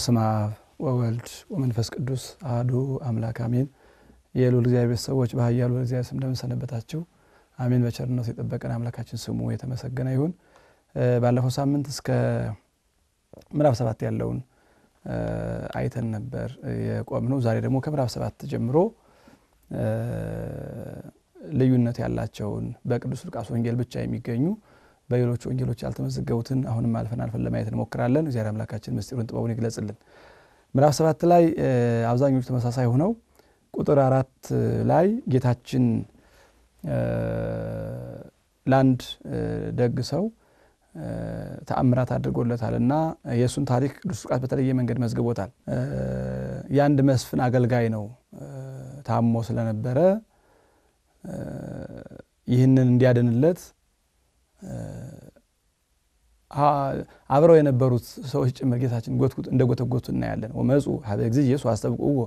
በስመ አብ ወወልድ ወመንፈስ ቅዱስ አህዱ አምላክ አሜን። የሉል እግዚአብሔር ሰዎች በኃያሉ እግዚአብሔር ስም እንደምን አሜን። በቸርነቱ የጠበቀን አምላካችን ስሙ የተመሰገነ ይሁን። ባለፈው ሳምንት እስከ ምዕራፍ ሰባት ያለውን አይተን ነበር የቆምነው። ዛሬ ደግሞ ከምዕራፍ ሰባት ጀምሮ ልዩነት ያላቸውን በቅዱስ ሉቃስ ወንጌል ብቻ የሚገኙ በሌሎች ወንጌሎች ያልተመዘገቡትን አሁንም አልፈን አልፈን ለማየት እንሞክራለን። እግዚአብሔር አምላካችን ምስጢሩን ጥበቡን ይግለጽልን። ምዕራፍ ሰባት ላይ አብዛኞቹ ተመሳሳይ ሆነው ቁጥር አራት ላይ ጌታችን ለአንድ ደግ ሰው ተአምራት አድርጎለታል እና የእሱን ታሪክ ቅዱስ ሉቃስ በተለየ መንገድ መዝግቦታል። የአንድ መስፍን አገልጋይ ነው ታሞ ስለነበረ ይህንን እንዲያድንለት አብረው የነበሩት ሰዎች ጭምር ጌታችን እንደ ጎተጎቱ እናያለን። ወመፁ ሀበ እግዚእ ኢየሱስ ወይ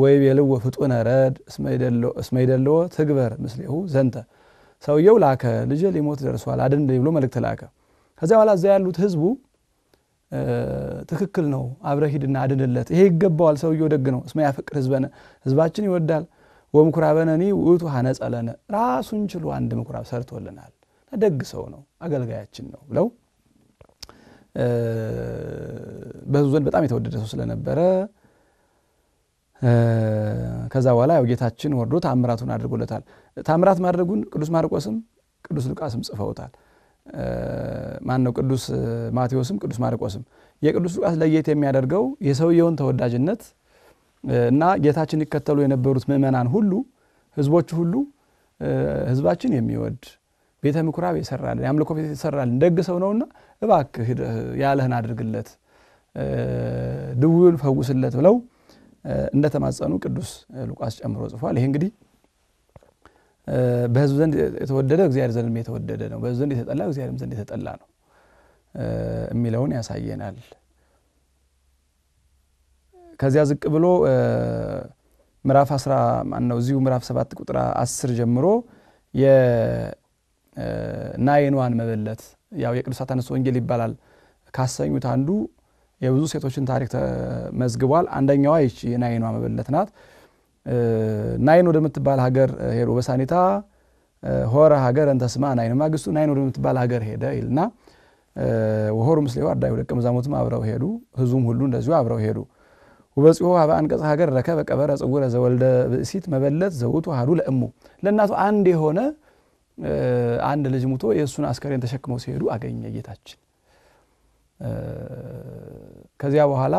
ወይቤልዎ ፍጡነ ረድ እስመ ይደልዎ ትግበር ምስሌሁ ዘንተ። ሰውየው ላከ ልጄ ሊሞት ደርሷል አድን ብሎ መልእክት ላከ። ከዚያ በኋላ እዚያ ያሉት ህዝቡ ትክክል ነው አብረ ሂድና አድንለት፣ ይሄ ይገባዋል፣ ሰውየው ደግ ነው። እስመ ያፍቅር ህዝበነ ህዝባችን ይወዳል። ወምኩራበነኒ ውእቱ ሀነጸለነ ራሱን ችሎ አንድ ምኩራብ ሰርቶልናል። ደግ ሰው ነው፣ አገልጋያችን ነው ብለው በህዝቡ ዘንድ በጣም የተወደደ ሰው ስለነበረ ከዛ በኋላ ያው ጌታችን ወርዶ ታምራቱን አድርጎለታል። ታምራት ማድረጉን ቅዱስ ማርቆስም ቅዱስ ሉቃስም ጽፈውታል። ማን ነው? ቅዱስ ማቴዎስም ቅዱስ ማርቆስም። የቅዱስ ሉቃስ ለየት የሚያደርገው የሰውየውን ተወዳጅነት እና ጌታችን ይከተሉ የነበሩት ምእመናን ሁሉ ህዝቦቹ ሁሉ ህዝባችን የሚወድ ቤተ ምኩራብ ይሰራልን የአምልኮ ቤት ይሰራልን ደግ ሰው ነውና እባክህ ያለህን አድርግለት ድውዩን ፈውስለት ብለው እንደተማጸኑ ቅዱስ ሉቃስ ጨምሮ ጽፏል። ይሄ እንግዲህ በህዝብ ዘንድ የተወደደ እግዚአብሔር ዘንድ የተወደደ ነው፣ በህዝብ ዘንድ የተጠላ እግዚአብሔር ዘንድ የተጠላ ነው የሚለውን ያሳየናል። ከዚያ ዝቅ ብሎ ምዕራፍ 1 ማነው እዚሁ ምዕራፍ 7 ቁጥር 10 ጀምሮ እና የንዋን መበለት ያው የቅዱሳት አንስት ወንጌል ይባላል ካሰኙት አንዱ የብዙ ሴቶችን ታሪክ ተመዝግቧል። አንደኛዋ ይቺ የናይኗ መበለት ናት። ናይን ወደምትባል ሀገር ሄዶ በሳኔታ ሆረ ሀገር እንተስማ ናይን ማግስቱ ናይን ወደምትባል ሀገር ሄደ ይልና ወሆሩ ምስሌዋ አዳዩ ደቀ መዛሙርትም አብረው ሄዱ፣ ህዙም ሁሉ እንደዚሁ አብረው ሄዱ። ወበጽሖ ኀበ አንቀጸ ሀገር ረከበ ቀበረ ጽውረ ዘወልደ ብእሲት መበለት ዘውቱ አሐዱ ለእሙ ለእናቱ አንድ የሆነ አንድ ልጅ ሙቶ የእሱን አስከሬን ተሸክመው ሲሄዱ አገኘ ጌታችን። ከዚያ በኋላ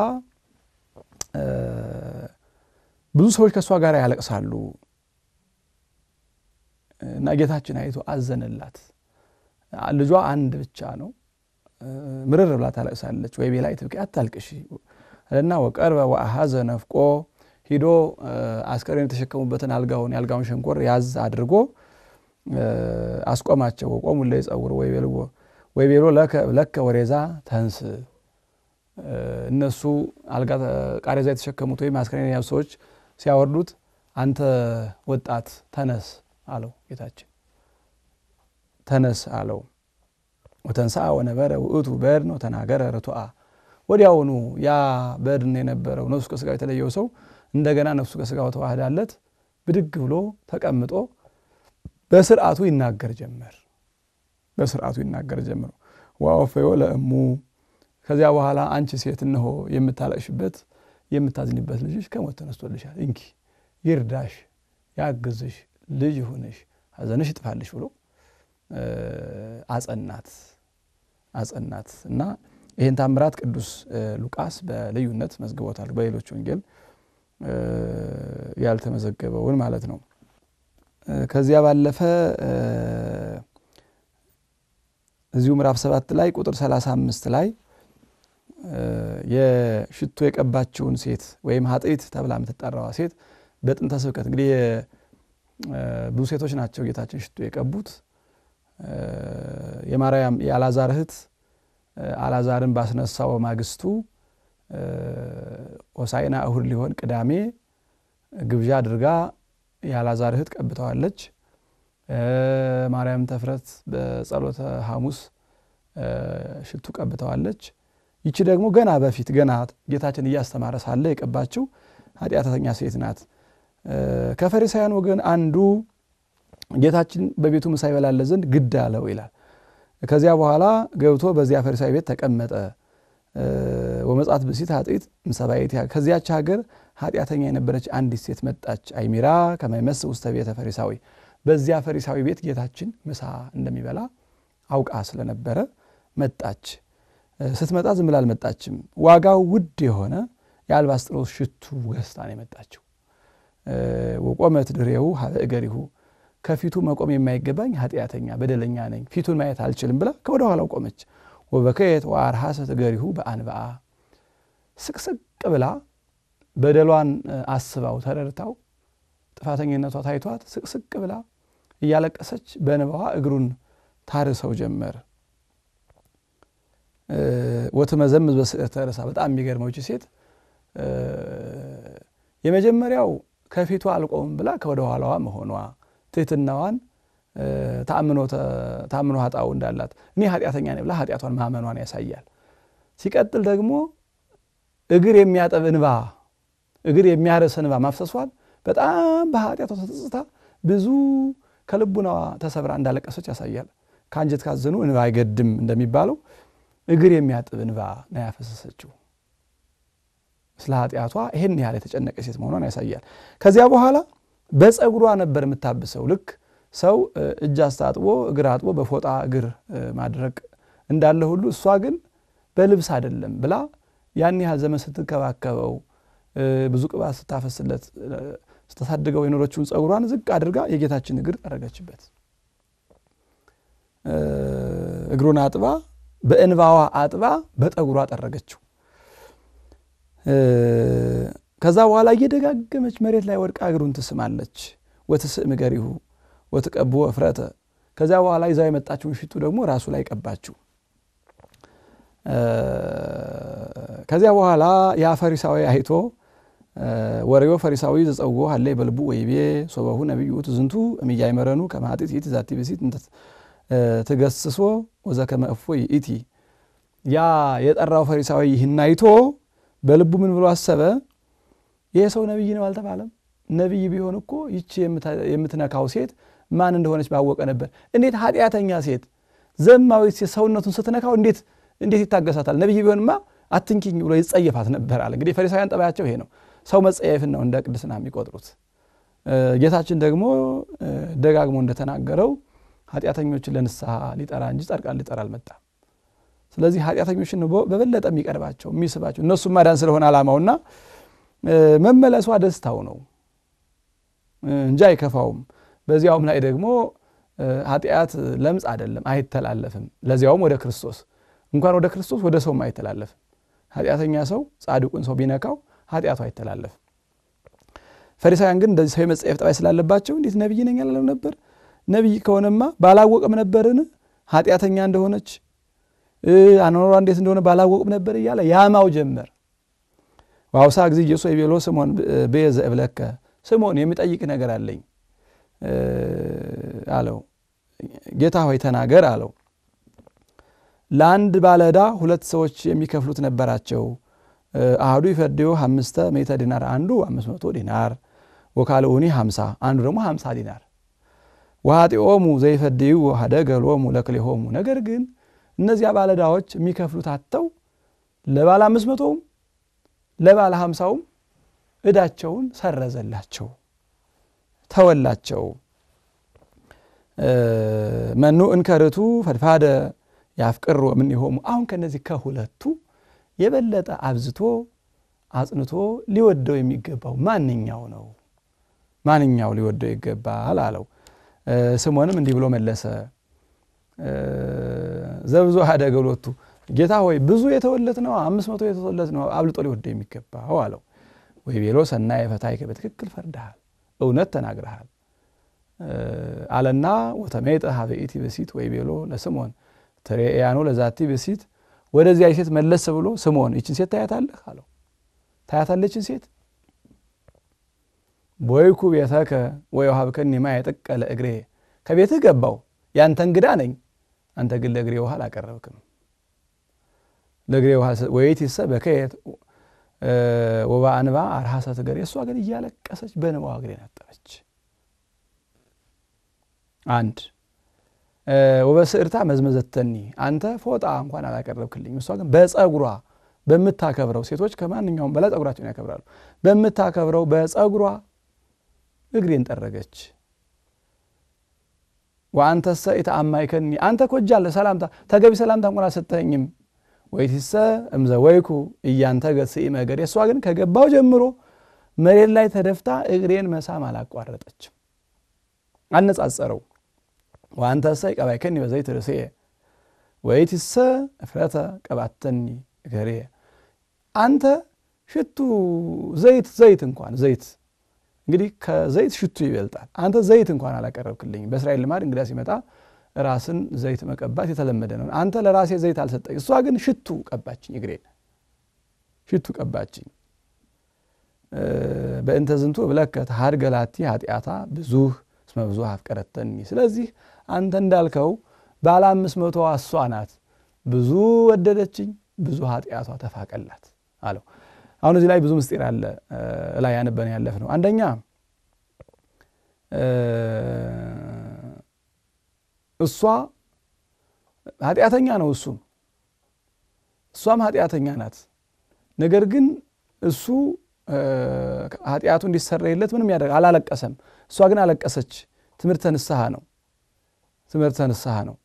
ብዙ ሰዎች ከእሷ ጋር ያለቅሳሉ እና ጌታችን አይቶ አዘነላት። ልጇ አንድ ብቻ ነው፣ ምርር ብላ ታለቅሳለች። ወይ ቤላ ትብቂ አታልቅሽ እና ወቀርበ ወአሃዘ ነፍቆ ሂዶ አስከሬን የተሸከሙበትን አልጋውን የአልጋውን ሸንኮር ያዝ አድርጎ አስቆማቸው። ቆሙ ላይ ጸውር ወይ ቤሎ ለከ ወሬዛ ተንስ እነሱ አልጋ ቃሬዛ የተሸከሙት ወይም አስከሬን የያዙ ሰዎች ሲያወርዱት አንተ ወጣት ተነስ አለው ጌታችን ተነስ አለው። ወተንሳ ወነበረ ውእቱ በድን ወተናገረ ርቱዐ ወዲያውኑ ያ በድን የነበረው ነፍሱ ከስጋው የተለየው ሰው እንደገና ነፍሱ ከስጋው ተዋህዳለት ብድግ ብሎ ተቀምጦ በስርዓቱ ይናገር ጀመር። በስርዓቱ ይናገር ጀመር። ወአውፌዮ ለእሙ ከዚያ በኋላ አንቺ ሴት እነሆ የምታለቅሽበት የምታዝኒበት ልጅሽ ከሞት ተነስቶልሻል፣ እንኪ ይርዳሽ፣ ያግዝሽ፣ ልጅ ይሁንሽ፣ ሐዘንሽ ይጥፋልሽ ብሎ አጸናት አጸናት እና ይህን ታምራት ቅዱስ ሉቃስ በልዩነት መዝግቦታል። በሌሎች ወንጌል ያልተመዘገበውን ማለት ነው። ከዚያ ባለፈ እዚሁ ምዕራፍ ሰባት ላይ ቁጥር 35 ላይ የሽቶ የቀባችውን ሴት ወይም ሀጢት ተብላ የምትጠራዋ ሴት በጥንተ ስብከት እንግዲህ ብዙ ሴቶች ናቸው ጌታችን ሽቶ የቀቡት። የማርያም የአላዛር እህት አላዛርን ባስነሳው ማግስቱ ሆሳይና እሁድ ሊሆን ቅዳሜ ግብዣ አድርጋ የአልዓዛር እህት ቀብተዋለች። ማርያም ተፍረት በጸሎተ ሐሙስ ሽቱ ቀብተዋለች። ይቺ ደግሞ ገና በፊት ገና ጌታችን እያስተማረ ሳለ የቀባችው ኃጢአተኛ ሴት ናት። ከፈሪሳውያን ወገን አንዱ ጌታችን በቤቱ ምሳ ይበላለ ዘንድ ግድ አለው ይላል። ከዚያ በኋላ ገብቶ በዚያ ፈሪሳዊ ቤት ተቀመጠ። ወመጻት ብሲት ኃጢት ምሰባየት ከዚያች ሀገር ኃጢአተኛ የነበረች አንዲት ሴት መጣች። አይሚራ ከመመስ ውስተ ቤተ ፈሪሳዊ በዚያ ፈሪሳዊ ቤት ጌታችን ምሳ እንደሚበላ አውቃ ስለነበረ መጣች። ስትመጣ ዝም ብላ አልመጣችም። ዋጋው ውድ የሆነ የአልባስጥሮስ ሽቱ ገዝታ ነው የመጣችው። ወቆመት ድሬው ሀበ እገሪሁ ከፊቱ መቆም የማይገባኝ ኃጢአተኛ በደለኛ ነኝ፣ ፊቱን ማየት አልችልም ብላ ከወደ ኋላው ቆመች። ወበከየት ወአርሃሰት እገሪሁ በአንብአ ስቅስቅ ብላ በደሏን አስባው ተረድታው ጥፋተኝነቷ ታይቷት ስቅስቅ ብላ እያለቀሰች በንባዋ እግሩን ታርሰው ጀመር። ወትመዘምዝ በስዕርተ ርሳ። በጣም የሚገርመው ሴት የመጀመሪያው ከፊቱ አልቆም ብላ ከወደ ኋላዋ መሆኗ ትህትናዋን ተአምኖ ሀጣው እንዳላት እኔ ኃጢአተኛ ነኝ ብላ ኃጢአቷን ማመኗን ያሳያል። ሲቀጥል ደግሞ እግር የሚያጠብ እንባ እግር የሚያረስ እንባ ማፍሰሷን በጣም በኃጢአቷ ተጸጽታ ብዙ ከልቡናዋ ተሰብራ እንዳለቀሰች ያሳያል። ከአንጀት ካዘኑ እንባ አይገድም እንደሚባለው እግር የሚያጥብ እንባ ነው ያፈሰሰችው። ስለ ኃጢአቷ ይህን ያህል የተጨነቀ ሴት መሆኗን ያሳያል። ከዚያ በኋላ በፀጉሯ ነበር የምታብሰው። ልክ ሰው እጅ አስታጥቦ እግር አጥቦ በፎጣ እግር ማድረቅ እንዳለ ሁሉ እሷ ግን በልብስ አይደለም ብላ ያን ያህል ዘመን ስትንከባከበው ብዙ ቅባት ስታፈስለት ስታሳድገው የኖረችውን ጸጉሯን ዝቅ አድርጋ የጌታችን እግር ጠረገችበት። እግሩን አጥባ በእንባዋ አጥባ በጠጉሯ አጠረገችው። ከዛ በኋላ እየደጋገመች መሬት ላይ ወድቃ እግሩን ትስማለች። ወትስእ ምገሪሁ ወትቀቡ እፍረተ። ከዚያ በኋላ ይዛው የመጣችውን ሽቱ ደግሞ ራሱ ላይ ቀባችው። ከዚያ በኋላ ያ ፈሪሳዊ አይቶ ወረዮ ፈሪሳዊ ዘፀውኦ ሃለይ በልቡ ወይቤ ሶበሁ ነቢዩ ውእቱ ዝንቱ እምያእመረኑ ከመ ኃጢት ይእቲ ዛቲ ብእሲት ትገስሶ ወዘከመ እፎይ ይእቲ። ያ የጠራው ፈሪሳዊ ይህን አይቶ በልቡ ምን ብሎ አሰበ? ይህ ሰው ነቢይ ነው አልተባለም? ነቢይ ቢሆን እኮ ይቺ የምትነካው ሴት ማን እንደሆነች ባወቀ ነበር። እንዴት ኃጢአተኛ ሴት ዘማዊት ሴት ሰውነቱን ስትነካው እንዴት እንዴት ይታገሳታል? ነቢይ ቢሆንማ አትንኪኝ ብሎ ይጸየፋት ነበር አለ። እንግዲህ ፈሪሳውያን ጠባያቸው ይሄ ነው። ሰው መጸየፍን ነው እንደ ቅድስና የሚቆጥሩት። ጌታችን ደግሞ ደጋግሞ እንደተናገረው ኃጢአተኞችን ለንስሐ ሊጠራ እንጂ ጻድቃን ሊጠራ አልመጣም። ስለዚህ ኃጢአተኞችን ነው በበለጠ የሚቀርባቸው የሚስባቸው። እነሱ ማዳን ስለሆነ ዓላማውና መመለሷ ደስታው ነው እንጂ አይከፋውም። በዚያውም ላይ ደግሞ ኃጢአት ለምጽ አይደለም፣ አይተላለፍም። ለዚያውም ወደ ክርስቶስ እንኳን ወደ ክርስቶስ ወደ ሰውም አይተላለፍም። ኃጢአተኛ ሰው ጻድቁን ሰው ቢነካው ኃጢአቱ አይተላለፍ ፈሪሳውያን ግን እንደዚህ ሰው የመጸየፍ ጠባይ ስላለባቸው እንዴት ነቢይ ነኝ አላለም ነበር? ነቢይ ከሆነማ ባላወቅም ነበርን? ኃጢአተኛ እንደሆነች አኗኗሯ እንዴት እንደሆነ ባላወቅም ነበር እያለ ያማው ጀመር። በአውሳ ጊዜ ኢየሱስ የቤሎ ስሞን ብየ እብለከ ስሞን የሚጠይቅ ነገር አለኝ አለው። ጌታ ሆይ ተናገር አለው። ለአንድ ባለዳ ሁለት ሰዎች የሚከፍሉት ነበራቸው አህዱ ይፈድዮ ሀምስተ ሜተ ዲናር አንዱ አምስት መቶ ዲናር ወካልኡኒ ሀምሳ አንዱ ደግሞ ሀምሳ ዲናር ዋጢኦሙ ዘይፈድዩ ሀደገሎሙ ለክሌሆሙ ነገር ግን እነዚያ ባለዳዎች የሚከፍሉት አተው ለባለ አምስት መቶውም ለባለ ሀምሳውም እዳቸውን ሰረዘላቸው ተወላቸው መኑ እንከርቱ ፈድፋደ ያፍቅር ምን ይሆሙ አሁን ከነዚህ ከሁለቱ የበለጠ አብዝቶ አጽንቶ ሊወደው የሚገባው ማንኛው ነው? ማንኛው ሊወደው ይገባል አለው። ስምዖንም እንዲህ ብሎ መለሰ፣ ዘብዙ አደገሎቱ ጌታ ሆይ ብዙ የተወለት ነው፣ አምስት መቶ የተወለት ነው አብልጦ ሊወደው የሚገባው አለው። ወይ ቤሎ ሰና የፈታይከ በትክክል ፈርድሃል፣ እውነት ተናግረሃል አለና ወተሜጠ ሀበኢቲ ብሲት ወይ ቤሎ ለስምዖን ትሬያኑ ለዛቲ ብሲት ወደዚያ ሴት መለስ ብሎ ስምዖን ይችን ሴት ታያታለህ አለው። ታያታለችን ሴት ቦይኩ ቤተከ ወየውሃብከኒ ማየ የጠቀለ እግሬ ከቤትህ ገባው ያንተ እንግዳ ነኝ፣ አንተ ግን ለእግሬ ውሃ አላቀረብክም። ለእግሬ ውሃ ወይት ይሰ በከየት ወባ አንባ አርሃሰት ትገር እሷ ግን እያለቀሰች በንባ እግሬን አጠበች። አንድ ወበስእርታ መዝመዘተኒ አንተ ፎጣ እንኳን አላቀረብክልኝ። እሷ ግን በጸጉሯ በምታከብረው ሴቶች ከማንኛውም በላይ ጸጉራቸውን ያከብራሉ። በምታከብረው በጸጉሯ እግሬን ጠረገች። ወአንተሰ ኢተአማይከኒ አንተ እኮ እጃለህ ሰላምታ ተገቢ ሰላምታ እንኳን አልሰጠኸኝም። ወይቲሰ እምዘ ወይኩ እያንተ ገትስኢመ እገሬ እሷ ግን ከገባው ጀምሮ መሬት ላይ ተደፍታ እግሬን መሳም አላቋረጠችም። አነጻጸረው ወአንተሰ ይቀባይከኒ በዘይት ርእስየ ወይትሰ እፍረተ ቀባተኒ እገርየ። አንተ ሽቱ ዘይት ዘይት እንኳን ዘይት እንግዲህ ከዘይት ሽቱ ይበልጣል። አንተ ዘይት እንኳን አላቀረብክልኝ በእስራኤል ልማድ እንግዳ ሲመጣ ራስን ዘይት መቀባት የተለመደ ነው። አንተ ለራሴ ዘይት አልሰጠኝ፣ እሷ ግን ሽቱ ቀባችኝ፣ እግሬ ሽቱ ቀባችኝ። በእንተ ዝንቱ እብለከ ተሃድገ ላቲ ኃጢአታ ብዙህ እስመ ብዙህ አፍቀረተኒ ስለዚህ አንተ እንዳልከው ባለ አምስት መቶ እሷ ናት ብዙ ወደደችኝ ብዙ ኃጢአቷ ተፋቀላት አለው። አሁን እዚህ ላይ ብዙ ምስጢር አለ ላይ ያንበን ያለፍ ነው። አንደኛ እሷ ኃጢአተኛ ነው እሱም እሷም ኃጢአተኛ ናት። ነገር ግን እሱ ኃጢአቱ እንዲሰረይለት ምንም ያደርግ አላለቀሰም። እሷ ግን አለቀሰች። ትምህርተ ንስሐ ነው። ትምህርተ ንስሐ ነው።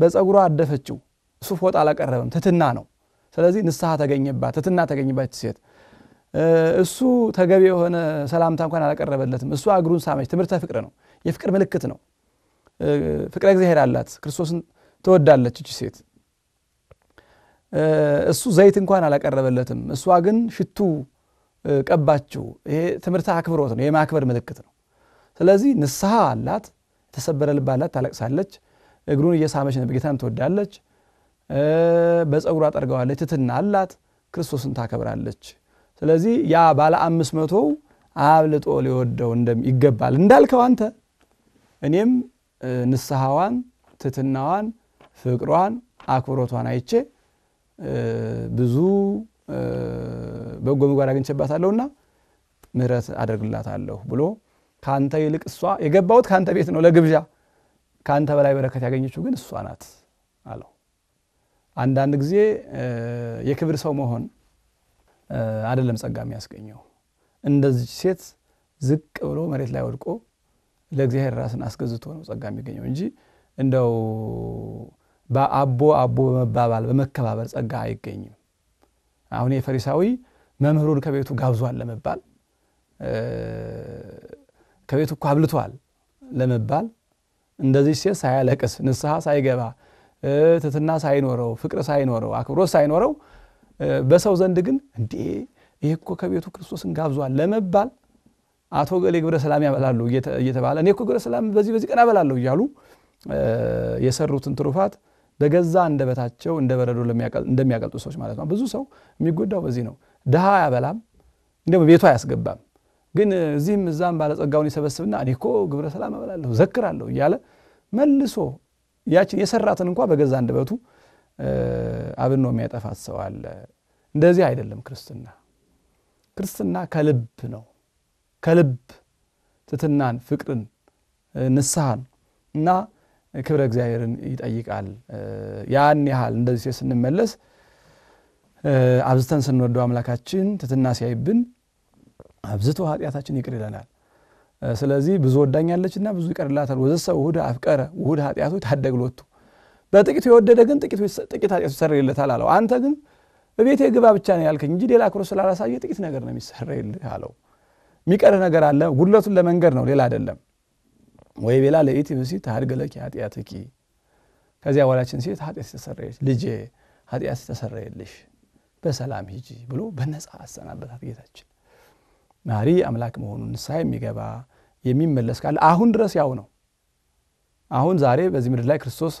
በፀጉሯ አደፈችው እሱ ፎጣ አላቀረበም፣ ትትና ነው። ስለዚህ ንስሐ ተገኘባት፣ ትትና ተገኘባት ሴት። እሱ ተገቢ የሆነ ሰላምታ እንኳን አላቀረበለትም። እሷ እግሩን ሳመች። ትምህርተ ፍቅር ነው፣ የፍቅር ምልክት ነው። ፍቅረ እግዚአብሔር አላት፣ ክርስቶስን ትወዳለች እቺ ሴት። እሱ ዘይት እንኳን አላቀረበለትም። እሷ ግን ሽቱ ቀባችው። ይሄ ትምህርተ አክብሮት ነው፣ የማክበር ምልክት ነው። ስለዚህ ንስሐ አላት የተሰበረ ልብ አላት፣ ታለቅሳለች። እግሩን እየሳመች ነበር። ጌታን ትወዳለች። በፀጉሯ አጠርገዋለች። ትትና አላት። ክርስቶስን ታከብራለች። ስለዚህ ያ ባለ አምስት መቶው አብልጦ ሊወደው ይገባል። እንዳልከው አንተ እኔም ንስሐዋን፣ ትትናዋን፣ ፍቅሯን፣ አክብሮቷን አይቼ ብዙ በጎ ምግባር አግኝቼባታለሁና ምሕረት አደርግላታለሁ ብሎ ከአንተ ይልቅ እሷ የገባሁት ከአንተ ቤት ነው ለግብዣ ከአንተ በላይ በረከት ያገኘችው ግን እሷ ናት አለው። አንዳንድ ጊዜ የክብር ሰው መሆን አይደለም ጸጋ የሚያስገኘው። እንደዚች ሴት ዝቅ ብሎ መሬት ላይ ወድቆ ለእግዚአብሔር ራስን አስገዝቶ ነው ጸጋ የሚገኘው እንጂ እንደው በአቦ አቦ በመባባል በመከባበር ጸጋ አይገኝም። አሁን የፈሪሳዊ መምህሩን ከቤቱ ጋብዟል ለመባል ከቤት እኮ አብልቷል ለመባል እንደዚህ ሴት ሳያለቅስ ንስሐ ሳይገባ ትትና ሳይኖረው ፍቅር ሳይኖረው አክብሮት ሳይኖረው በሰው ዘንድ ግን እንዴ ይህ እኮ ከቤቱ ክርስቶስን ጋብዟል ለመባል አቶ ገሌ ግብረ ሰላም ያበላሉ እየተባለ እኔ እኮ ግብረ ሰላም በዚህ በዚህ ቀን አበላለሁ እያሉ የሰሩትን ትሩፋት በገዛ እንደበታቸው እንደ በረዶ እንደሚያቀልጡ ሰዎች ማለት ነው። ብዙ ሰው የሚጎዳው በዚህ ነው። ድሃ አያበላም፣ እንዲሁም ቤቱ አያስገባም። ግን እዚህም እዛም ባለጸጋውን ይሰበስብና እኔ እኮ ግብረ ሰላም እበላለሁ ዘክራለሁ እያለ መልሶ ያችን የሰራትን እንኳ በገዛ አንደበቱ አብኖ የሚያጠፋት ሰው አለ። እንደዚህ አይደለም ክርስትና። ክርስትና ከልብ ነው። ከልብ ትትናን፣ ፍቅርን፣ ንስሐን እና ክብረ እግዚአብሔርን ይጠይቃል። ያን ያህል እንደዚህ ስንመለስ አብዝተን ስንወደው አምላካችን ትትና ሲያይብን አብዝቶ ኃጢአታችን ይቅር ይለናል። ስለዚህ ብዙ ወዳኛለችና ብዙ ይቀርላታል። ወዘሰ ውሁድ አፍቀረ ውሁድ ኃጢአቱ ታደግሎቱ በጥቂቱ የወደደ ግን ጥቂት ኃጢአቱ ይሰረይለታል አለው። አንተ ግን በቤቴ ግባ ብቻ ነው ያልከኝ እንጂ ሌላ ክሮ ስላላሳየ ጥቂት ነገር ነው የሚሰረይልህ አለው። የሚቀርህ ነገር አለ። ጉድለቱን ለመንገድ ነው ሌላ አይደለም። ወይ ቤላ ለኢቲ ብሲ ታድገለኪ ኃጢአትኪ ከዚያ ወላችን ሴት ኃጢአት ተሰረየች፣ ልጄ ኃጢአት ተሰረየልሽ በሰላም ሂጂ ብሎ በነፃ አሰናበታት ጌታችን። መሐሪ አምላክ መሆኑን ንስሐ የሚገባ የሚመለስ ካለ አሁን ድረስ ያው ነው። አሁን ዛሬ በዚህ ምድር ላይ ክርስቶስ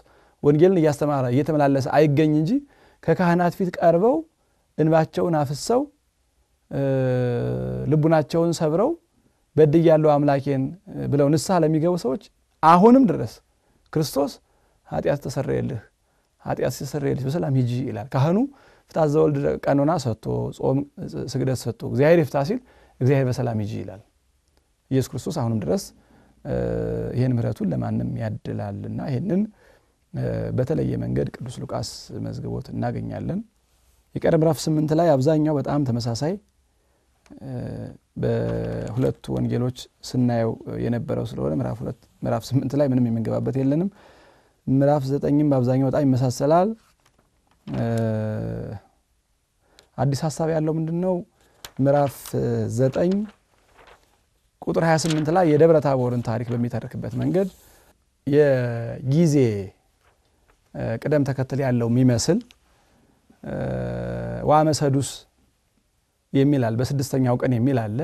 ወንጌልን እያስተማረ እየተመላለሰ አይገኝ እንጂ ከካህናት ፊት ቀርበው እንባቸውን አፍሰው ልቡናቸውን ሰብረው በድ ያለው አምላኬን ብለው ንስሐ ለሚገቡ ሰዎች አሁንም ድረስ ክርስቶስ ኃጢአት ተሰረየልህ፣ ኃጢአት ተሰረየልሽ፣ በሰላም ሂጂ ይላል። ካህኑ ፍትሐ ዘወልድ ቀኖና ሰጥቶ ጾም ስግደት ሰጥቶ እግዚአብሔር ይፍታ ሲል እግዚአብሔር በሰላም ይጂ ይላል። ኢየሱስ ክርስቶስ አሁንም ድረስ ይህን ምረቱን ለማንም ያድላልና ይህንን በተለየ መንገድ ቅዱስ ሉቃስ መዝግቦት እናገኛለን። የቀረ ምራፍ ስምንት ላይ አብዛኛው በጣም ተመሳሳይ በሁለቱ ወንጌሎች ስናየው የነበረው ስለሆነ ምራፍ ሁለት ስምንት ላይ ምንም የምንገባበት የለንም። ምዕራፍ ዘጠኝም በአብዛኛው በጣም ይመሳሰላል። አዲስ ሀሳብ ያለው ምንድን ነው? ምዕራፍ 9 ቁጥር 28 ላይ የደብረ ታቦርን ታሪክ በሚተርክበት መንገድ የጊዜ ቅደም ተከተል ያለው የሚመስል ዋመሰዱስ የሚላል በስድስተኛው ቀን የሚል አለ።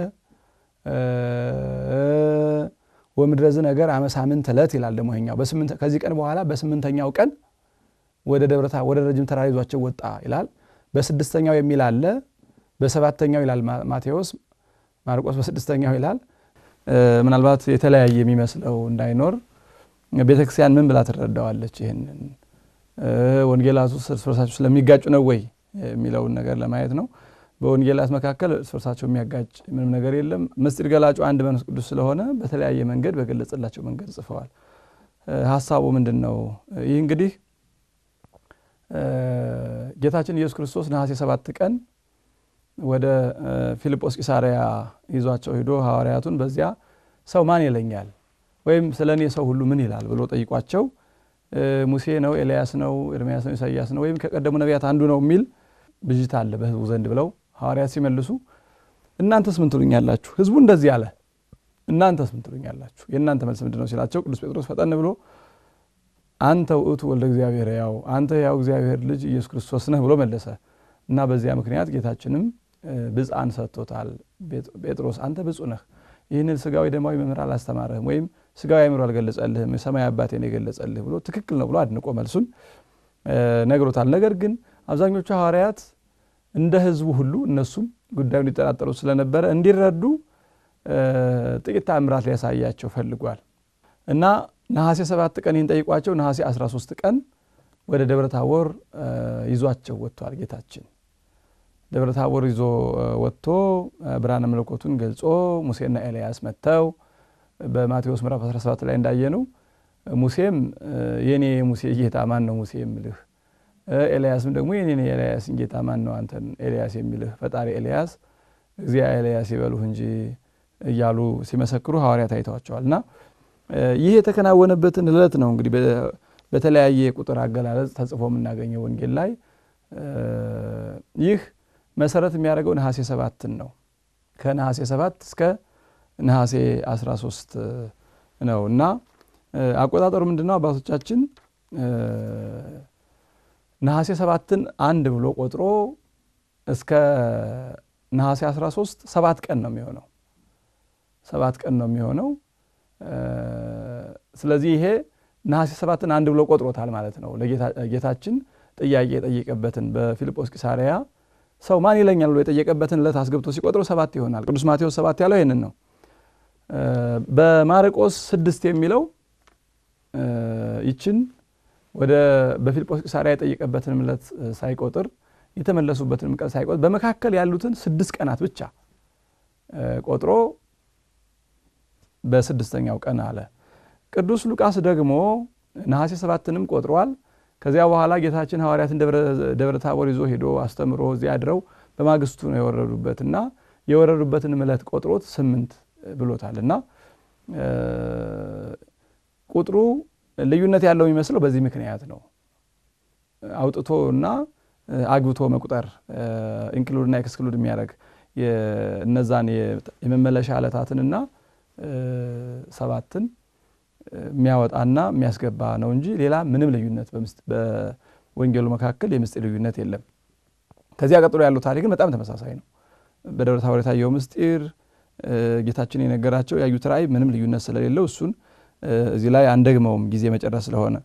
ወምድረዝ ነገር አመሳምንት ዕለት ይላል ደግሞ ይኸኛው ከዚህ ቀን በኋላ በስምንተኛው ቀን ወደ ደብረታ ወደ ረጅም ተራራ ይዟቸው ወጣ ይላል። በስድስተኛው የሚል አለ። በሰባተኛው ይላል ማቴዎስ፣ ማርቆስ በስድስተኛው ይላል። ምናልባት የተለያየ የሚመስለው እንዳይኖር ቤተክርስቲያን ምን ብላ ትረዳዋለች? ይህንን ወንጌላቱ እርስ በርሳቸው ስለሚጋጩ ነው ወይ የሚለውን ነገር ለማየት ነው። በወንጌላት መካከል እርስ በርሳቸው የሚያጋጭ ምንም ነገር የለም። ምስጢር ገላጩ አንድ መንፈስ ቅዱስ ስለሆነ በተለያየ መንገድ በገለጸላቸው መንገድ ጽፈዋል። ሀሳቡ ምንድን ነው? ይህ እንግዲህ ጌታችን ኢየሱስ ክርስቶስ ነሐሴ ሰባት ቀን ወደ ፊልጶስ ቂሳሪያ ይዟቸው ሂዶ ሐዋርያቱን በዚያ ሰው ማን ይለኛል ወይም ስለ እኔ ሰው ሁሉ ምን ይላል ብሎ ጠይቋቸው ሙሴ ነው፣ ኤልያስ ነው፣ ኤርምያስ ነው፣ ኢሳያስ ነው ወይም ከቀደሙ ነቢያት አንዱ ነው የሚል ብዥታ አለ በህዝቡ ዘንድ ብለው ሐዋርያት ሲመልሱ እናንተስ ምን ትሉኛላችሁ? ህዝቡ እንደዚህ አለ፣ እናንተስ ምን ትሉኛላችሁ? የእናንተ መልስ ምንድነው ሲላቸው ቅዱስ ጴጥሮስ ፈጠን ብሎ አንተ ውእቱ ወልደ እግዚአብሔር ያው አንተ ያው እግዚአብሔር ልጅ ኢየሱስ ክርስቶስ ነህ ብሎ መለሰ እና በዚያ ምክንያት ጌታችንም ብፃን ሰጥቶታል። ጴጥሮስ አንተ ብፁ ነህ፣ ይህንን ስጋዊ ደማዊ መምህር አላስተማርህም ወይም ስጋዊ አይምሮ አልገለጸልህም፣ ሰማይ አባቴን የገለጸልህ ብሎ ትክክል ነው ብሎ አድንቆ መልሱን ነግሮታል። ነገር ግን አብዛኞቹ ሐዋርያት እንደ ህዝቡ ሁሉ እነሱም ጉዳዩን ሊጠራጠሩ ስለነበረ እንዲረዱ ጥቂት ታምራት ሊያሳያቸው ፈልጓል እና ነሐሴ 7 ቀን ይህን ጠይቋቸው ነሐሴ 13 ቀን ወደ ደብረ ታቦር ይዟቸው ወጥቷል ጌታችን። ደብረ ታቦር ይዞ ወጥቶ ብርሃነ መለኮቱን ገልጾ ሙሴና ኤልያስ መጥተው በማቴዎስ ምዕራፍ 17 ላይ እንዳየነው ሙሴም የኔ ሙሴ ጌታ ማን ነው ሙሴ የሚልህ ኤልያስም ደግሞ የኔ ኤልያስ ጌታ ማን ነው አንተን ኤልያስ የሚልህ ፈጣሪ ኤልያስ እግዚአ ኤልያስ ይበሉህ እንጂ እያሉ ሲመሰክሩ ሐዋርያ ታይተዋቸዋል እና ይህ የተከናወነበትን ዕለት ነው እንግዲህ በተለያየ ቁጥር አገላለጽ ተጽፎ የምናገኘው ወንጌል ላይ ይህ መሰረት የሚያደርገው ነሐሴ ሰባትን ነው። ከነሐሴ ሰባት እስከ ነሐሴ 13 ነው እና አቆጣጠሩ ምንድን ነው? አባቶቻችን ነሐሴ ሰባትን አንድ ብሎ ቆጥሮ እስከ ነሐሴ 13 ሰባት ቀን ነው የሚሆነው ሰባት ቀን ነው የሚሆነው። ስለዚህ ይሄ ነሐሴ ሰባትን አንድ ብሎ ቆጥሮታል ማለት ነው። ለጌታችን ጥያቄ የጠየቀበትን በፊልጶስ ቂሳርያ ሰው ማን ይለኛል ብሎ የጠየቀበትን ዕለት አስገብቶ ሲቆጥረው ሰባት ይሆናል። ቅዱስ ማቴዎስ ሰባት ያለው ይህንን ነው። በማርቆስ ስድስት የሚለው ይችን ወደ በፊልጶስ ቂሳሪያ የጠየቀበትን ዕለት ሳይቆጥር የተመለሱበትን ቀን ሳይቆጥር በመካከል ያሉትን ስድስት ቀናት ብቻ ቆጥሮ በስድስተኛው ቀን አለ። ቅዱስ ሉቃስ ደግሞ ነሐሴ ሰባትንም ቆጥሯል። ከዚያ በኋላ ጌታችን ሐዋርያትን ደብረ ታቦር ይዞ ሄዶ አስተምሮ እዚያ አድረው በማግስቱ ነው የወረዱበትና የወረዱበትን ምለት ቆጥሮት ስምንት ብሎታል እና ቁጥሩ ልዩነት ያለው የሚመስለው በዚህ ምክንያት ነው። አውጥቶ እና አግብቶ መቁጠር ኢንክሉድና ኤክስክሉድ የሚያደርግ እነዛን የመመለሻ ዕለታትንና ሰባትን የሚያወጣና የሚያስገባ ነው እንጂ ሌላ ምንም ልዩነት በወንጌሉ መካከል የምስጢር ልዩነት የለም። ከዚያ ቀጥሎ ያለው ታሪክን በጣም ተመሳሳይ ነው። በደብረ ታቦር የታየው ምስጢር ጌታችን የነገራቸው ያዩት ራእይ ምንም ልዩነት ስለሌለው እሱን እዚህ ላይ አንደግመውም ጊዜ መጨረስ ስለሆነ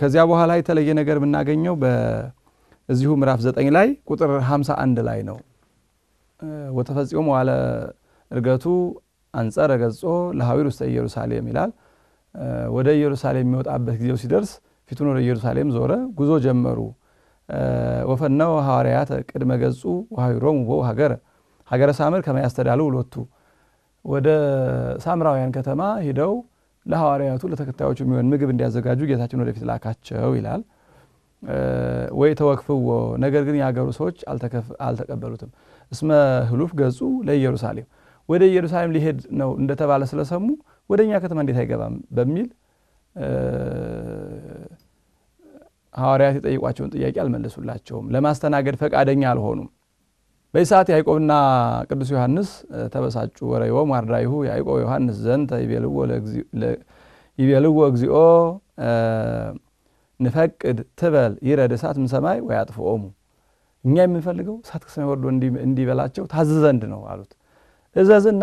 ከዚያ በኋላ የተለየ ነገር የምናገኘው በእዚሁ ምዕራፍ ዘጠኝ ላይ ቁጥር አንድ ላይ ነው ወተፈጽሞ ዋለ እርገቱ አንጸረ ገጾ ለሀዊር ውስተ ኢየሩሳሌም ይላል። ወደ ኢየሩሳሌም የሚወጣበት ጊዜው ሲደርስ ፊቱን ወደ ኢየሩሳሌም ዞረ፣ ጉዞ ጀመሩ። ወፈነው ሐዋርያት ቅድመ ገጹ ወሀዊሮሙ ቦ ሀገረ ሀገረ ሳምር ከመያስተዳሉ ውሎቱ ወደ ሳምራውያን ከተማ ሂደው ለሐዋርያቱ ለተከታዮቹ የሚሆን ምግብ እንዲያዘጋጁ ጌታችን ወደፊት ላካቸው ይላል። ወይ ተወክፍዎ ነገር ግን የሀገሩ ሰዎች አልተቀበሉትም። እስመ ህሉፍ ገጹ ለኢየሩሳሌም ወደ ኢየሩሳሌም ሊሄድ ነው እንደተባለ ስለሰሙ ወደ እኛ ከተማ እንዴት አይገባም በሚል ሐዋርያት የጠይቋቸውን ጥያቄ አልመለሱላቸውም። ለማስተናገድ ፈቃደኛ አልሆኑም። በዚህ ሰዓት ያዕቆብና ቅዱስ ዮሐንስ ተበሳጩ። ወረዮሙ አርዳይሁ ያዕቆብ ዮሐንስ ዘንተ ይቤልዎ እግዚኦ ንፈቅድ ትበል ይረድ እሳት ምሰማይ ወያጥፍኦሙ፣ እኛ የምንፈልገው እሳት ከሰማይ ወርዶ እንዲበላቸው ታዝዘንድ ዘንድ ነው አሉት። እዘዝና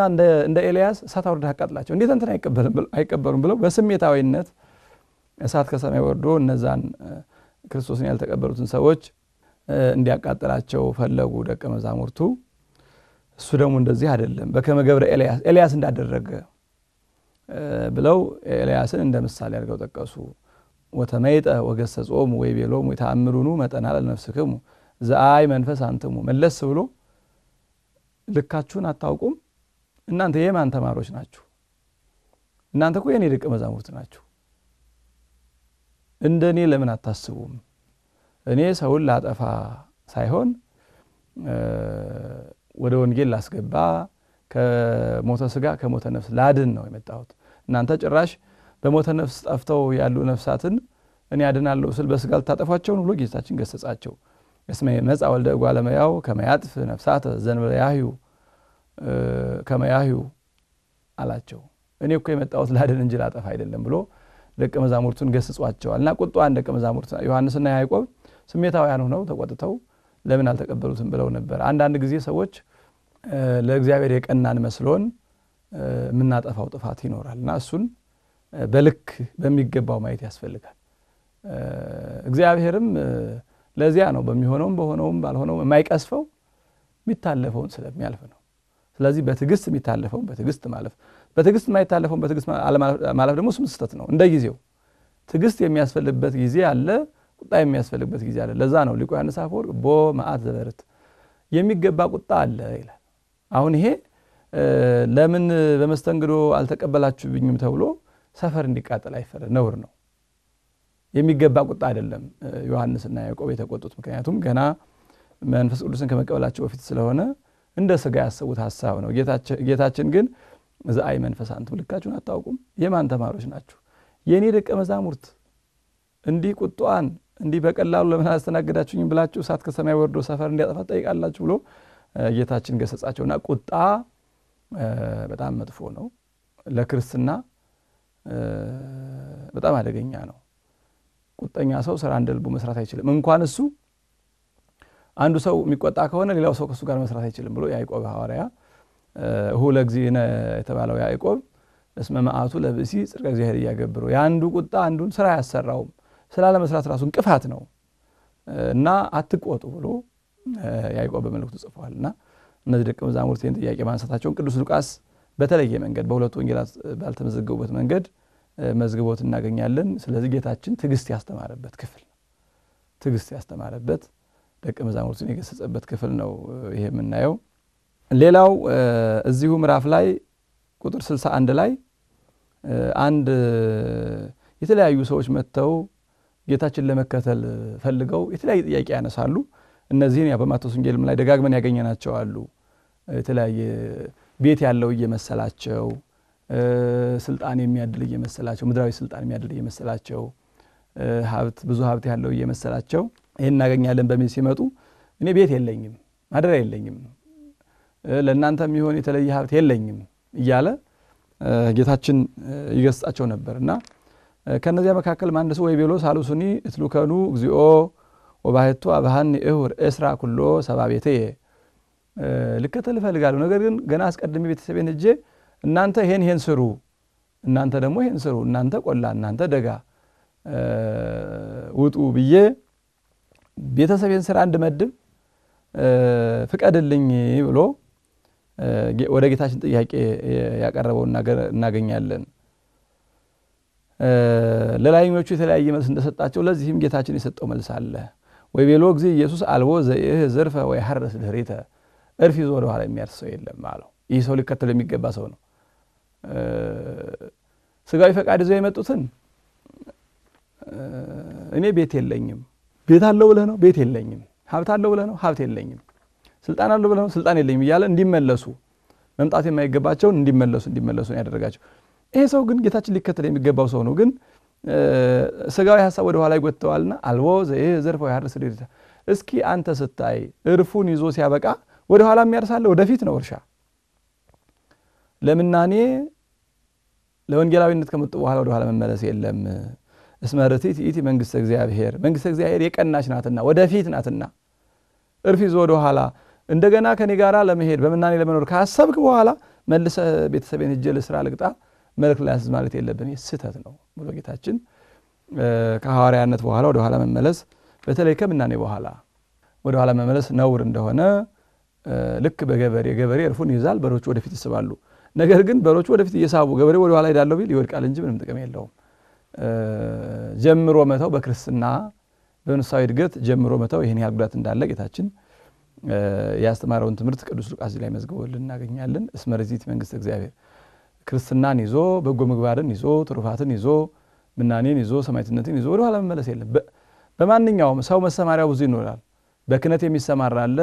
እንደ ኤልያስ እሳት አውርደህ አቃጥላቸው እንዴት እንትን አይቀበሉም ብለው በስሜታዊነት እሳት ከሰማይ ወርዶ እነዛን ክርስቶስን ያልተቀበሉትን ሰዎች እንዲያቃጥላቸው ፈለጉ ደቀ መዛሙርቱ። እሱ ደግሞ እንደዚህ አይደለም በከመ ገብረ ኤልያስ ኤልያስ እንዳደረገ ብለው ኤልያስን እንደ ምሳሌ አድርገው ጠቀሱ። ወተመይጠ ወገሰጾሙ ወይቤሎሙ የተአምሩኑ መጠና ለነፍስክሙ ዘአይ መንፈስ አንትሙ መለስ ብሎ ልካችሁን አታውቁም እናንተ የማን ተማሪዎች ናችሁ? እናንተ እኮ የእኔ ደቀ መዛሙርት ናችሁ። እንደ እኔ ለምን አታስቡም? እኔ ሰውን ላጠፋ ሳይሆን ወደ ወንጌል ላስገባ፣ ከሞተ ስጋ ከሞተ ነፍስ ላድን ነው የመጣሁት። እናንተ ጭራሽ በሞተ ነፍስ ጠፍተው ያሉ ነፍሳትን እኔ አድናለሁ ስል በስጋ ልታጠፏቸውን ብሎ ጌታችን ገሰጻቸው። እስመ መጻ ወልደ እጓለ ከመያጥፍ ነፍሳት ያጥፍ ከመያህዩ አላቸው እኔ እኮ የመጣሁት ላድን እንጂ ላጠፋ አይደለም ብሎ ደቀ መዛሙርቱን ገስጿቸዋል እና ቁጧን ደቀ መዛሙርት ዮሐንስና ያይቆብ ስሜታውያን ሆነው ተቆጥተው ለምን አልተቀበሉትም ብለው ነበር አንዳንድ ጊዜ ሰዎች ለእግዚአብሔር የቀናን መስሎን የምናጠፋው ጥፋት ይኖራል እና እሱን በልክ በሚገባው ማየት ያስፈልጋል እግዚአብሔርም ለዚያ ነው በሚሆነውም በሆነውም ባልሆነውም የማይቀስፈው የሚታለፈውን ስለሚያልፍ ነው ስለዚህ በትዕግስት የሚታለፈው በትዕግስት ማለፍ፣ በትዕግስት የማይታለፈውን በትዕግስት ማለፍ ደግሞ እሱም ስህተት ነው። እንደ ጊዜው ትዕግስት የሚያስፈልግበት ጊዜ አለ፣ ቁጣ የሚያስፈልግበት ጊዜ አለ። ለዛ ነው ሊቁ ዮሐንስ አፈወርቅ ቦ መዓት ዘበርት የሚገባ ቁጣ አለ ይላል። አሁን ይሄ ለምን በመስተንግዶ አልተቀበላችሁብኝም ተብሎ ሰፈር እንዲቃጠል አይፈረድ ነውር ነው። የሚገባ ቁጣ አይደለም ዮሐንስና ያዕቆብ የተቆጡት። ምክንያቱም ገና መንፈስ ቅዱስን ከመቀበላቸው በፊት ስለሆነ እንደ ስጋ ያሰቡት ሀሳብ ነው። ጌታችን ግን ዘአይ መንፈስ አንትም ልካችሁን አታውቁም፣ የማን ተማሪዎች ናችሁ? የእኔ ደቀ መዛሙርት እንዲህ ቁጣዋን እንዲህ በቀላሉ ለምን አላስተናገዳችሁኝም ብላችሁ እሳት ከሰማይ ወርዶ ሰፈር እንዲያጠፋ ጠይቃላችሁ ብሎ ጌታችን ገሰጻቸውና ቁጣ በጣም መጥፎ ነው። ለክርስትና በጣም አደገኛ ነው። ቁጠኛ ሰው ስራ እንደልቡ መስራት አይችልም። እንኳን እሱ አንዱ ሰው የሚቆጣ ከሆነ ሌላው ሰው ከሱ ጋር መስራት አይችልም ብሎ ያዕቆብ ሐዋርያ እሁ ለእግዚእነ የተባለው ያዕቆብ እስመ መዓቱ ለብእሲ ጽድቀ እግዚአብሔር እያገብሩ የአንዱ ቁጣ አንዱን ስራ አያሰራውም ስላለመስራት ራሱ እንቅፋት ነው እና አትቆጡ ብሎ ያዕቆብ በመልእክቱ ጽፏል እና እነዚህ ደቀ መዛሙርት ይህን ጥያቄ ማንሳታቸውን ቅዱስ ሉቃስ በተለየ መንገድ በሁለቱ ወንጌላት ባልተመዘገቡበት መንገድ መዝግቦት እናገኛለን። ስለዚህ ጌታችን ትዕግስት ያስተማረበት ክፍል ትግስት ያስተማረበት ደቀ መዛሙርቱን የገሰጸበት ክፍል ነው ይሄ የምናየው። ሌላው እዚሁ ምዕራፍ ላይ ቁጥር 61 ላይ አንድ የተለያዩ ሰዎች መጥተው ጌታችን ለመከተል ፈልገው የተለያየ ጥያቄ ያነሳሉ። እነዚህን በማቴዎስ ወንጌልም ላይ ደጋግመን ያገኘናቸው አሉ። የተለያየ ቤት ያለው እየመሰላቸው፣ ስልጣን የሚያድል እየመሰላቸው፣ ምድራዊ ስልጣን የሚያድል እየመሰላቸው፣ ሀብት ብዙ ሀብት ያለው እየመሰላቸው ይህን እናገኛለን በሚል ሲመጡ እኔ ቤት የለኝም፣ ማደሪያ የለኝም፣ ለእናንተ የሚሆን የተለየ ሀብት የለኝም እያለ ጌታችን ይገስጻቸው ነበር እና ከእነዚያ መካከል ማንደሱ ወይ ቤሎ ሳሉሱኒ እትሉከኑ እግዚኦ ወባህቱ አብሃኒ እሁር እስራ ኩሎ ሰባ ቤትየ ልከተል እፈልጋለሁ፣ ነገር ግን ገና አስቀድሜ ቤተሰቤን እጄ እናንተ ይሄን ይሄን ስሩ፣ እናንተ ደግሞ ይሄን ስሩ፣ እናንተ ቆላ፣ እናንተ ደጋ ውጡ ብዬ ቤተሰቤን ስራ እንድመድብ ፍቀድልኝ ብሎ ወደ ጌታችን ጥያቄ ያቀረበው እናገኛለን። ለላይኞቹ የተለያየ መልስ እንደሰጣቸው ለዚህም ጌታችን የሰጠው መልስ አለ። ወይ ቤሎ ጊዜ ኢየሱስ አልቦ ዘይህ ዘርፈ ወይ ሐረስ ድህሪተ እርፍ ይዞ ወደኋላ የሚያርስ ሰው የለም አለው። ይህ ሰው ሊከተሉ የሚገባ ሰው ነው። ስጋዊ ፈቃድ ይዘው የመጡትን እኔ ቤት የለኝም ቤት አለው ብለህ ነው ቤት የለኝም፣ ሀብት አለው ብለህ ነው ሀብት የለኝም፣ ስልጣን አለው ብለህ ነው ስልጣን የለኝም እያለ እንዲመለሱ መምጣት የማይገባቸውን እንዲመለሱ እንዲመለሱ ያደረጋቸው ይሄ ሰው ግን ጌታችን ሊከተል የሚገባው ሰው ነው። ግን ስጋዊ ሀሳብ ወደ ኋላ ይጎትተዋልና አልቦ ዘርፈ ያርስ ዴታ እስኪ አንተ ስታይ እርፉን ይዞ ሲያበቃ ወደ ኋላ የሚያርሳለ ወደፊት ነው እርሻ ለምናኔ ለወንጌላዊነት ከመጡ በኋላ ወደ ኋላ መመለስ የለም። እስመ ርትዕት ይእቲ መንግሥተ እግዚአብሔር መንግስተ እግዚአብሔር የቀናች ናትና ወደፊት ናትና እርፍ ይዞ ወደ ኋላ እንደገና ከኔ ጋራ ለመሄድ በምናኔ ለመኖር ካሰብክ በኋላ መልሰ ቤተሰቤን ሂጄ ልስራ ልቅጣ መልክ ላያስዝ ማለት የለብን ስህተት ነው ብሎ ጌታችን ከሐዋርያነት በኋላ ወደ ኋላ መመለስ በተለይ ከምናኔ በኋላ ወደ ኋላ መመለስ ነውር እንደሆነ ልክ በገበሬ ገበሬ እርፉን ይይዛል በሮቹ ወደፊት ይስባሉ ነገር ግን በሮቹ ወደፊት እየሳቡ ገበሬ ወደኋላ ኋላ ሄዳለሁ ቢል ይወድቃል እንጂ ምንም ጥቅም የለውም ጀምሮ መተው በክርስትና በመንፈሳዊ እድገት ጀምሮ መተው ይህን ያህል ጉዳት እንዳለ ጌታችን ያስተማረውን ትምህርት ቅዱስ ሉቃስ ላይ መዝግቦልን እናገኛለን። እስመ ርዚት መንግሥተ እግዚአብሔር ክርስትናን ይዞ በጎ ምግባርን ይዞ ትሩፋትን ይዞ ምናኔን ይዞ ሰማዕትነትን ይዞ ወደኋላ መመለስ የለም። በማንኛውም ሰው መሰማሪያው ብዙ ይኖራል። በክህነት የሚሰማራ አለ፣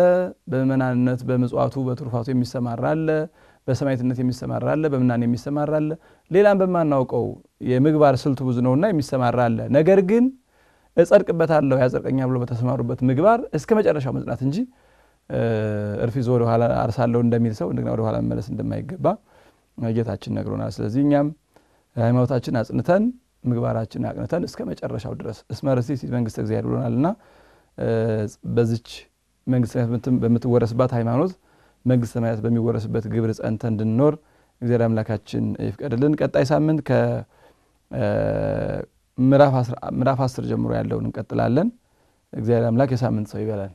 በምዕመናንነት በምጽዋቱ በትሩፋቱ የሚሰማራ አለ፣ በሰማዕትነት የሚሰማራ አለ፣ በምናኔ የሚሰማራ አለ። ሌላም በማናውቀው የምግባር ስልቱ ብዙ ነውና የሚሰማራ አለ። ነገር ግን እጸድቅበታለሁ ያጸድቀኛ ብሎ በተሰማሩበት ምግባር እስከ መጨረሻው መጽናት እንጂ እርፍ ይዞ ወደኋላ አርሳለሁ እንደሚል ሰው እንደገና ወደኋላ መመለስ እንደማይገባ ጌታችን ነግሮናል። ስለዚህ እኛም ሃይማኖታችን አጽንተን ምግባራችን አቅንተን እስከ መጨረሻው ድረስ እስመ ርሲት መንግስተ እግዚአብሔር ብሎናልና በዚች መንግስት በምትወረስባት ሃይማኖት መንግስት ሰማያት በሚወረስበት ግብር ጸንተን እንድንኖር እግዚአብሔር አምላካችን ይፍቀድልን። ቀጣይ ሳምንት ከምዕራፍ አስር ጀምሮ ያለውን እንቀጥላለን። እግዚአብሔር አምላክ የሳምንት ሰው ይበላል።